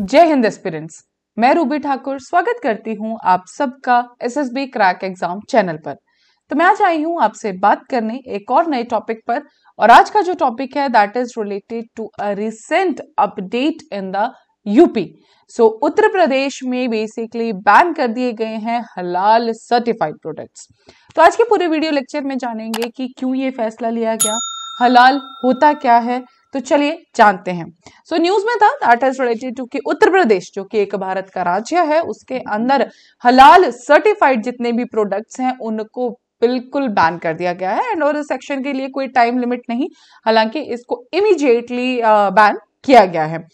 जय हिंद एस्पिरेंट्स मैं रूबी ठाकुर स्वागत करती हूं आप सबका एसएसबी क्रैक एग्जाम चैनल पर तो मैं आज आई हूं आपसे बात करने एक और नए टॉपिक पर और आज का जो टॉपिक है that is related to a recent update in the UP so Uttar Pradesh में बेसिकली बैन कर दिए गए हैं हलाल सर्टिफाइड प्रोडक्ट्स तो आज के पूरे वीडियो लेक्चर में जानेंगे कि क्यों ये फैसला लिया गया हलाल होता क्या है तो चलिए जानते हैं सो so, न्यूज में था दैट इज रिलेटेड टू कि उत्तर प्रदेश जो कि एक भारत का राज्य है उसके अंदर हलाल सर्टिफाइड जितने भी प्रोडक्ट्स हैं उनको बिल्कुल बैन कर दिया गया है एंड और इस सेक्शन के लिए कोई टाइम लिमिट नहीं हालांकि इसको इमीजिएटली बैन uh, किया गया है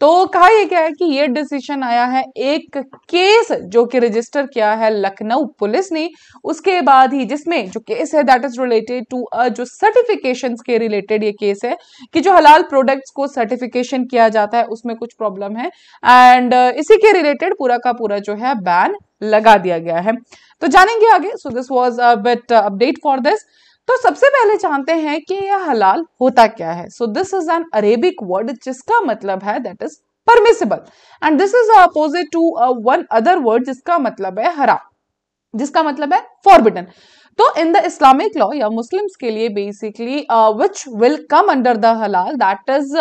तो कहा यह क्या है कि ये डिसीजन आया है एक केस जो कि रजिस्टर किया है लखनऊ पुलिस ने उसके बाद ही जिसमें जो केस है दैट इज रिलेटेड टू जो सर्टिफिकेशन के रिलेटेड ये केस है कि जो हलाल प्रोडक्ट्स को सर्टिफिकेशन किया जाता है उसमें कुछ प्रॉब्लम है एंड इसी के रिलेटेड पूरा का पूरा जो है बैन लगा दिया गया है तो जानेंगे आगे so this was a bet update for this तो सबसे पहले जानते हैं कि यह हलाल होता क्या है so this is an Arabic word जिसका मतलब है that is permissible and this is opposite to one other word जिसका मतलब है हराम जिसका मतलब है फॉरबिडन तो इन द इस्लामिक लॉ या मुस्लिम्स के लिए basically which will come under the हलाल दैट इज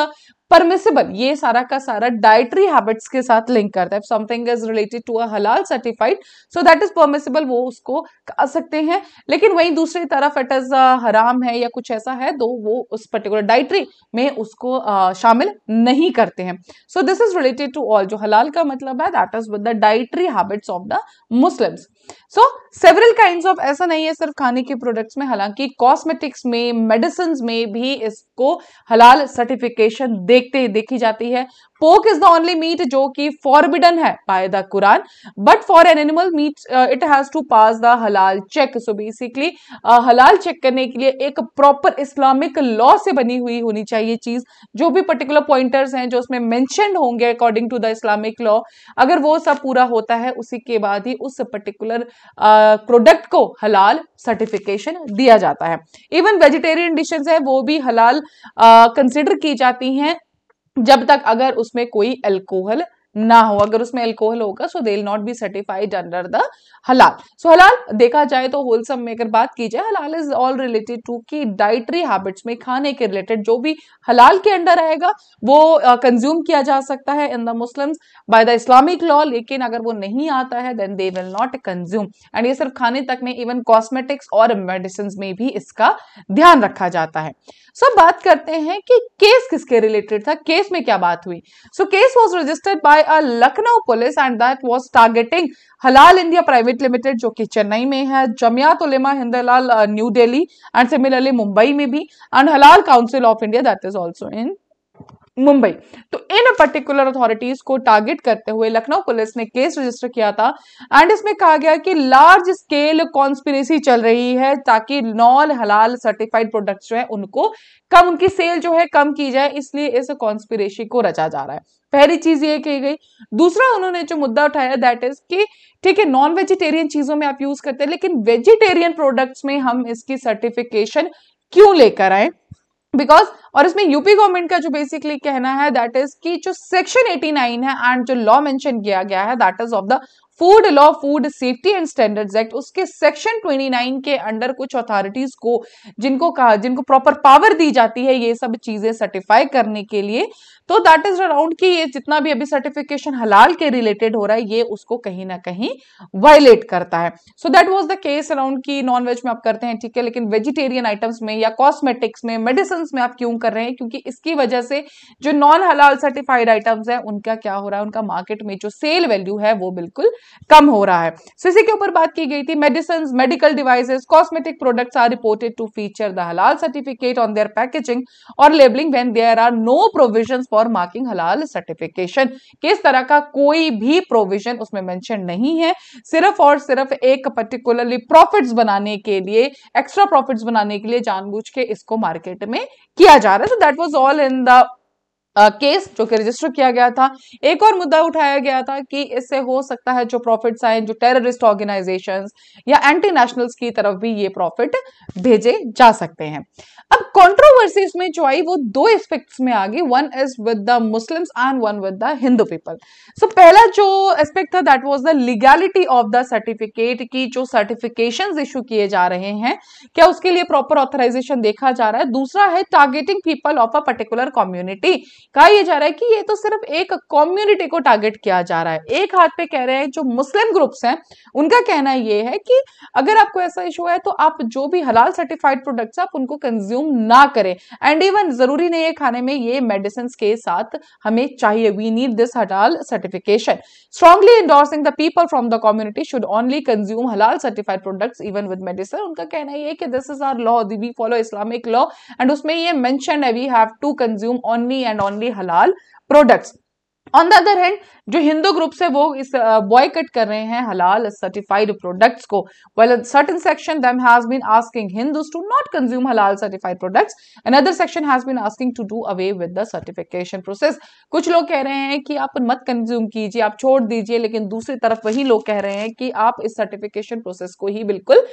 परमिसेबल ये सारा का सारा डायट्री हैबिट्स के साथ लिंक करता है something is related to a हलाल certified so that is permissible वो उसको कर सकते हैं लेकिन वहीं दूसरी तरफ इट इज हराम है या कुछ ऐसा है तो वो उस पर्टिकुलर डायट्री में उसको uh, शामिल नहीं करते हैं so this is related to all जो हलाल का मतलब है that is with the dietary habits of the Muslims so several kind of ऐसा नहीं है सिर्फ खाने के प्रोडक्ट्स में हालांकि कॉस्मेटिक्स में मेडिसिन में भी इसको हलाल सर्टिफिकेशन देखते ही देखी जाती है पोक इज द ओनली मीट जो कि फॉरबिडन है by the Quran but for an animal meat it has to pass the हलाल चेक सो बेसिकली हलाल चेक करने के लिए एक प्रॉपर इस्लामिक लॉ से बनी हुई होनी चाहिए चीज जो भी पर्टिकुलर पॉइंटर्स हैं जो उसमें मैंशन होंगे according to the Islamic law अगर वो सब पूरा होता है उसी के बाद ही उस पर्टिकुलर प्रोडक्ट uh, को हलाल सर्टिफिकेशन दिया जाता है इवन वेजिटेरियन डिशेज है वो भी हलाल कंसिडर uh, की जाती हैं जब तक अगर उसमें कोई अल्कोहल ना हो अगर उसमें अल्कोहल होगा so they not be certified under the हलाल सो हलाल देखा जाए तो होलसम में अगर बात की जाए हलाल इज ऑल रिलेटेड टू की डाइटरी हैबिट्स में खाने के रिलेटेड जो भी हलाल के अंडर आएगा वो कंज्यूम uh, किया जा सकता है in the Muslims by the Islamic law लेकिन अगर वो नहीं आता है then they will not consume and ये सिर्फ खाने तक नहीं इवन कॉस्मेटिक्स और मेडिसिन में भी इसका ध्यान रखा जाता है सो so, बात करते हैं कि केस किसके रिलेटेड था केस में क्या बात हुई so case was registered by by a Lucknow police and that was targeting Halal India Private Limited जो कि चेन्नई में है जमियात उलेमा हिंदलाल new Delhi and similarly Mumbai में भी एंड हलाल council of India that is also in Mumbai तो इन पर्टिकुलर अथॉरिटीज को टारगेट करते हुए लखनऊ पुलिस ने केस रजिस्टर किया था एंड इसमें कहा गया कि लार्ज स्केल कॉन्स्पिरेसी चल रही है ताकि नॉन हलाल सर्टिफाइड प्रोडक्ट्स जो है उनको कम उनकी सेल जो है कम की जाए इसलिए इस कॉन्स्पिरेसी को रचा जा रहा है पहली चीज ये कही गई दूसरा उन्होंने जो मुद्दा उठाया दैट इज कि ठीक है नॉन वेजिटेरियन चीजों में आप यूज करते हैं लेकिन वेजिटेरियन प्रोडक्ट्स में हम इसकी सर्टिफिकेशन क्यों लेकर आए बिकॉज और इसमें यूपी गवर्नमेंट का जो बेसिकली कहना है दैट इज कि जो सेक्शन 89 है एंड जो लॉ मेंशन किया गया है that is of the food law food safety and standards act उसके सेक्शन 29 के अंडर कुछ अथॉरिटीज को जिनको कहा जिनको प्रॉपर पावर दी जाती है ये सब चीजें सर्टिफाई करने के लिए तो दैट इज अराउंड कि ये जितना भी अभी सर्टिफिकेशन हलाल के रिलेटेड हो रहा है ये उसको कहीं ना कहीं वायलेट करता है so that was the case around की नॉन वेज में आप करते हैं ठीक है लेकिन वेजिटेरियन आइटम्स में या कॉस्मेटिक्स में मेडिसिन में आप क्यों कर रहे हैं क्योंकि इसकी वजह से जो नॉन हलाल सर्टिफाइड आइटम्स है उनका क्या हो रहा है उनका मार्केट में जो सेल वैल्यू है वो बिल्कुल कम हो रहा है सीसी के ऊपर बात की गई थी medicine medical devices cosmetic products are reported to feature the हलाल सर्टिफिकेट ऑन देयर पैकेजिंग और labelling when there are no provision for marking हलाल सर्टिफिकेशन किस तरह का कोई भी प्रोविजन उसमें मेंशन नहीं है सिर्फ और सिर्फ एक पर्टिकुलरली प्रॉफिट्स बनाने के लिए एक्स्ट्रा प्रॉफिट्स बनाने के लिए जानबूझ के इसको मार्केट में किया जा रहा है so that was all in the case जो कि रजिस्टर किया गया था एक और मुद्दा उठाया गया था कि इससे हो सकता है जो प्रॉफिट साइन जो टेररिस्ट ऑर्गेनाइजेशन या एंटी नेशनल्स की तरफ भी ये प्रॉफिट भेजे जा सकते हैं अब कंट्रोवर्सीज में जो आई वो दो एस्पेक्ट्स में आ गई one is with the Muslims and one with the Hindu people so पहला जो एस्पेक्ट था that was the legality of the certificate की जो सर्टिफिकेशन इशू किए जा रहे हैं क्या उसके लिए प्रॉपर ऑथराइजेशन देखा जा रहा है दूसरा है targeting people of a particular community कहा यह जा रहा है कि ये तो सिर्फ एक कम्युनिटी को टारगेट किया जा रहा है एक हाथ पे कह रहे हैं जो मुस्लिम ग्रुप्स हैं उनका कहना ये है कि अगर आपको ऐसा इशू है तो आप जो भी हलाल सर्टिफाइड प्रोडक्ट्स आप उनको कंज्यूम ना करें एंड इवन जरूरी नहीं है खाने में ये मेडिसिन के साथ हमें चाहिए वी नीड दिस हलाल certification strongly endorsing the people from the community should only consume हलाल certified products even with medicine उनका कहना ये है कि this is our law the follow Islamic law and उसमें ये मैं है we have to consume only and only randomly halal products on the other hand जो हिंदू ग्रुप से वो इस बॉयकट कर रहे हैं हलाल सर्टिफाइड प्रोडक्ट्स को well certain section them has been asking Hindus to not consume हलाल certified products another section has been asking to do away with the certification process कुछ लोग कह रहे हैं कि आप मत कंज्यूम कीजिए आप छोड़ दीजिए लेकिन दूसरी तरफ वही लोग कह रहे हैं कि आप इस सर्टिफिकेशन प्रोसेस को ही बिल्कुल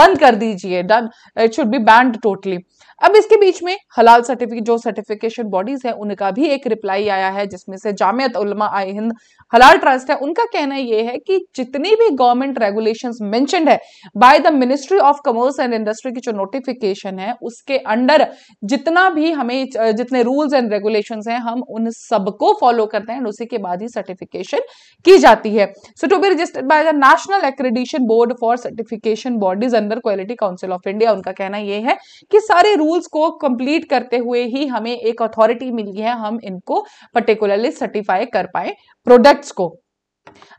बंद कर दीजिए done it should be banned totally अब इसके बीच में हलाल सर्टिफिकेट जो सर्टिफिकेशन बॉडीज है उनका भी एक रिप्लाई आया है जिसमें से जाम जामियत उलमा आई हिंद हलाल ट्रस्ट है उनका कहना यह है कि जितनी भी गवर्नमेंट रेगुलेशन मैं है by the ministry of commerce and industry की जो नोटिफिकेशन है उसके अंडर जितना भी हमें जितने रूल्स एंड रेगुलेशन हैं हम उन सबको फॉलो करते हैं उसी के बाद ही सर्टिफिकेशन की जाती है so to be registered by the national accreditation board for certification bodies under quality council of India उनका कहना यह है कि सारे रूल्स को कंप्लीट करते हुए ही हमें एक अथॉरिटी मिली है हम इनको पर्टिकुलरली सर्टिफिक आइडेंटिफाई कर पाए प्रोडक्ट्स को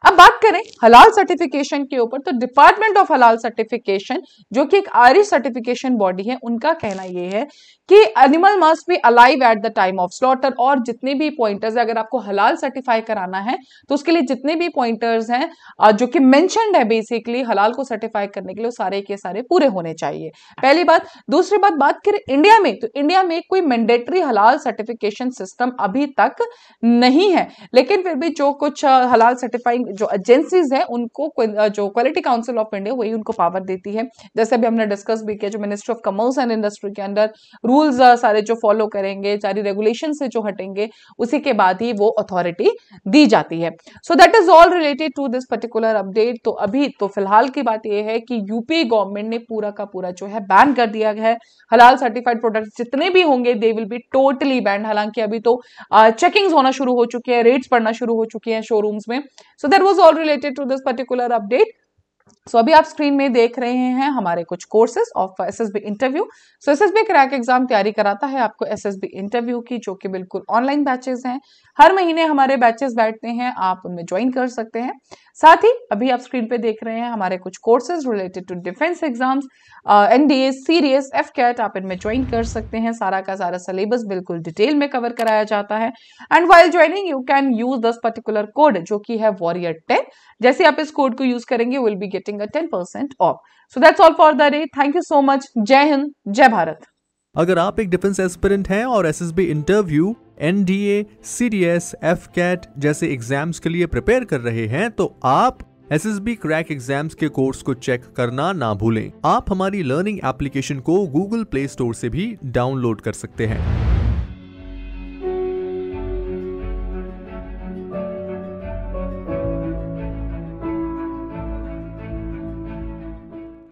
अब बात करें हलाल सर्टिफिकेशन के ऊपर तो डिपार्टमेंट ऑफ हलाल सर्टिफिकेशन जो कि एक आयरिश सर्टिफिकेशन बॉडी है उनका कहना यह है कि animal must be alive at the time of slaughter और जितने भी पॉइंटर्स अगर आपको हलाल सर्टिफाई कराना है तो उसके लिए जितने भी पॉइंटर्स हैं जो कि मैंशनड है बेसिकली हलाल को सर्टिफाई करने के लिए सारे के सारे पूरे होने चाहिए पहली बात दूसरी बात बात करें इंडिया में तो इंडिया में कोई मैंडेटरी हलाल सर्टिफिकेशन सिस्टम अभी तक नहीं है लेकिन फिर भी जो कुछ हलाल सर्टिफिक आइडेंटिफाइंग जो एजेंसीज हैं उनको जो क्वालिटी काउंसिल ऑफ इंडिया वही उनको पावर देती है जैसे अभी हमने डिस्कस भी किया जो ministry of commerce and industry के अंदर रूल्स सारे जो फॉलो करेंगे सारी रेगुलेशन से जो हटेंगे उसी के बाद ही वो अथॉरिटी दी जाती है so that is all related to this particular update तो अभी तो फिलहाल की बात यह है कि यूपी गवर्नमेंट ने पूरा का पूरा जो है बैन कर दिया है हलाल सर्टिफाइड प्रोडक्ट जितने भी होंगे they will be totally banned हालांकि अभी तो चेकिंग्स होना शुरू हो चुकी है रेट्स पड़ना शुरू हो चुकी है शोरूम्स में So that was all related to this particular update. So so, अभी आप स्क्रीन में देख रहे हैं हमारे कुछ courses of S S B interview so S S B crack exam तैयारी कराता है आपको एस एस बी इंटरव्यू की जो कि बिल्कुल ऑनलाइन बैचेज हैं हर महीने हमारे बैचेज बैठते हैं आप उनमें ज्वाइन कर सकते हैं साथ ही अभी आप स्क्रीन पे देख रहे हैं हमारे कुछ courses related to defence exams N D S C D S AFCAT आप इनमें ज्वाइन कर सकते हैं सारा का सारा सिलेबस बिल्कुल डिटेल में कवर कराया जाता है and while joining you can use this particular code जो कि है वॉरियर टेन जैसे आप इस कोड को यूज करेंगे will be getting getting a 10% off. So that's all for the day. Thank you so much. Jai Hind, Jai Bharat. अगर आप एक डिफेंस एस्पिरेंट हैं और SSB interview NDA CDS AFCAT जैसे एग्जाम्स के लिए प्रिपेयर कर रहे हैं तो आप S S B crack exams के कोर्स को चेक करना ना भूलें आप हमारी लर्निंग एप्लीकेशन को गूगल प्ले स्टोर से भी डाउनलोड कर सकते हैं